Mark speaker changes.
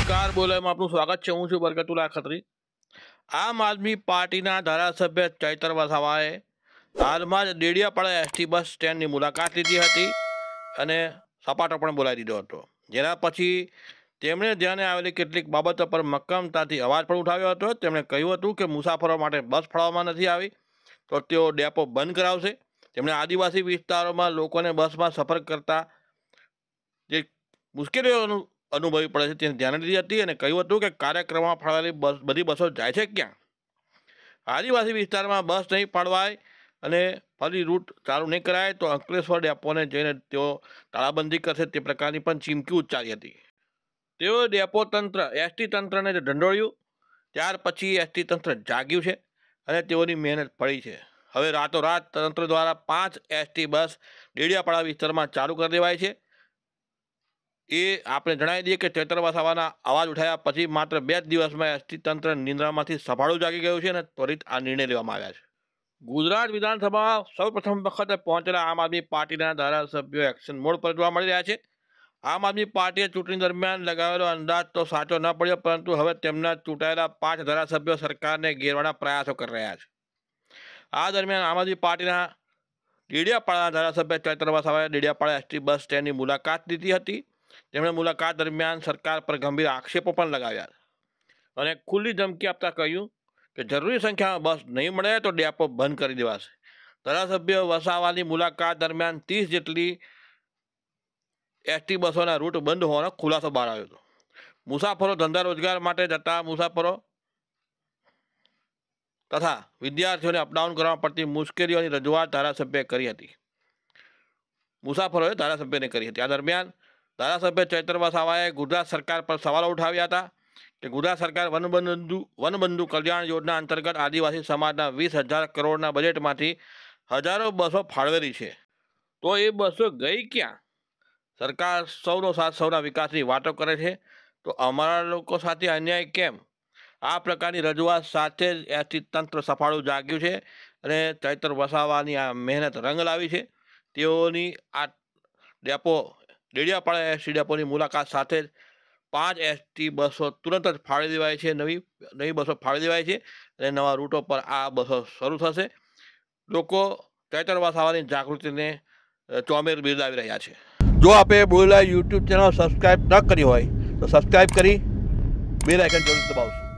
Speaker 1: નમસ્કાર બોલાયમાં આપનું સ્વાગત છે હું છું બરકતુલા ખત્રી આમ આદમી પાર્ટીના ધારાસભ્ય ચૈતર વસાવાએ હાલમાં જ ડેડિયાપાડા એસટી બસ સ્ટેન્ડની મુલાકાત લીધી હતી અને સપાટો પણ બોલાવી દીધો હતો જેના પછી તેમણે ધ્યાને આવેલી કેટલીક બાબતો પર મક્કમતાથી અવાજ પણ ઉઠાવ્યો હતો તેમણે કહ્યું હતું કે મુસાફરો માટે બસ ફાળવામાં નથી આવી તો તેઓ ડેપો બંધ કરાવશે તેમણે આદિવાસી વિસ્તારોમાં લોકોને બસમાં સફર કરતા જે મુશ્કેલીઓનું અનુભવી પડે છે તેને ધ્યાને લીધી હતી અને કહ્યું હતું કે કાર્યક્રમમાં ફાળવેલી બસ બધી બસો જાય છે ક્યાં આદિવાસી વિસ્તારમાં બસ નહીં ફાળવાય અને ફરી રૂટ ચાલુ નહીં કરાય તો અંકલેશ્વર ડેપોને જઈને તેઓ તાળાબંધી કરશે તે પ્રકારની પણ ચીમકી ઉચ્ચારી હતી તેઓએ ડેપો તંત્ર એસટી તંત્રને ઢંઢોળ્યું ત્યાર પછી એસટી તંત્ર જાગ્યું છે અને તેઓની મહેનત પડી છે હવે રાતોરાત તંત્ર દ્વારા પાંચ એસટી બસ ડેડિયાપાડા વિસ્તારમાં ચાલુ કરી દેવાય છે એ આપણે જણાવી દઈએ કે ચેતરવા સવાના અવાજ ઉઠાયા પછી માત્ર બે જ દિવસમાં એસટી તંત્ર નિંદ્રામાંથી સફાળું જાગી ગયું છે અને ત્વરિત આ નિર્ણય લેવામાં આવ્યા છે ગુજરાત વિધાનસભામાં સૌપ્રથમ વખત પહોંચેલા આમ આદમી પાર્ટીના ધારાસભ્યો એક્શન મોડ પર જોવા મળી રહ્યા છે આમ આદમી પાર્ટીએ ચૂંટણી દરમિયાન લગાવેલો અંદાજ તો સાચો ન પડ્યો પરંતુ હવે તેમના ચૂંટાયેલા પાંચ ધારાસભ્યો સરકારને ઘેરવાના પ્રયાસો કરી રહ્યા છે આ દરમિયાન આમ આદમી પાર્ટીના ડેડિયાપાડાના ધારાસભ્ય ચૈત્ર વસાવાએ ડેડિયાપાડા એસટી બસ સ્ટેન્ડની મુલાકાત લીધી હતી તેમણે મુલાકાત દરમિયાન સરકાર પર ગંભીર આક્ષેપો પણ લગાવ્યા અને ખુલ્લી ધમકી આપતા કહ્યું કે જરૂરી સંખ્યામાં બસ નહીં મળે તો ડેપો બંધ કરી દેવાશે ધારાસભ્ય વસાવાની મુલાકાત દરમિયાન ત્રીસ જેટલી એસટી બસોના રૂટ બંધ હોવાનો ખુલાસો બહાર આવ્યો હતો મુસાફરો ધંધા રોજગાર માટે જતા મુસાફરો તથા વિદ્યાર્થીઓને અપડાઉન કરવા પડતી મુશ્કેલીઓની રજૂઆત ધારાસભ્યએ કરી હતી મુસાફરોએ ધારાસભ્યને કરી હતી આ દરમિયાન ધારાસભ્ય ચૈતર વસાવાએ ગુજરાત સરકાર પર સવાલો ઉઠાવ્યા હતા કે ગુજરાત સરકાર વનબંધુ વનબંધુ કલ્યાણ યોજના અંતર્ગત આદિવાસી સમાજના વીસ હજાર કરોડના બજેટમાંથી હજારો બસો ફાળવેલી છે તો એ બસો ગઈ ક્યાં સરકાર સૌનો સાથ સૌના વિકાસની વાતો કરે છે તો અમારા લોકો સાથે અન્યાય કેમ આ પ્રકારની રજૂઆત સાથે જ એસટી તંત્ર સફાળું જાગ્યું છે અને ચૈતર વસાવાની આ મહેનત રંગ લાવી છે તેઓની આ ડેપો ડેડિયાપાડા એસટી ડેપોની મુલાકાત સાથે જ પાંચ એસટી બસો તુરંત જ ફાળી દેવાય છે નવી નવી બસો ફાળી દેવાય છે અને નવા રૂટો પર આ બસો શરૂ થશે લોકો ચેતરવાસ આવવાની જાગૃતિને ચોમેર બિરદાવી રહ્યા છે જો આપે બોલેલા યુટ્યુબ ચેનલ સબસ્ક્રાઈબ ન કરી હોય તો સબસ્ક્રાઈબ કરી બે આઇકન જરૂર દબાવશો